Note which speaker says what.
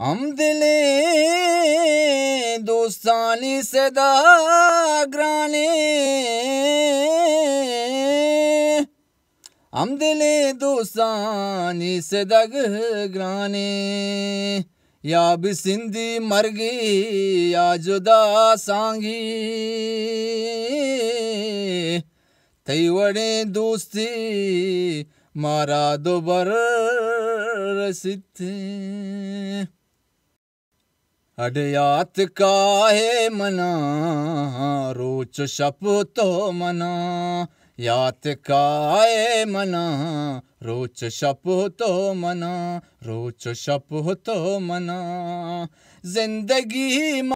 Speaker 1: हम दिले दोस्तानी सदा ग्राने हम दिले दोस्तानी सदा ग्राने
Speaker 2: या भी सिंधी मर गई या जुदा सांगी थई वड़े दोस्ती मारा दोबर सिद्धे अडयात का मना रोच शप तो मना यात काए मना रोच शप तो मना रोच शप तो मना जिंदगी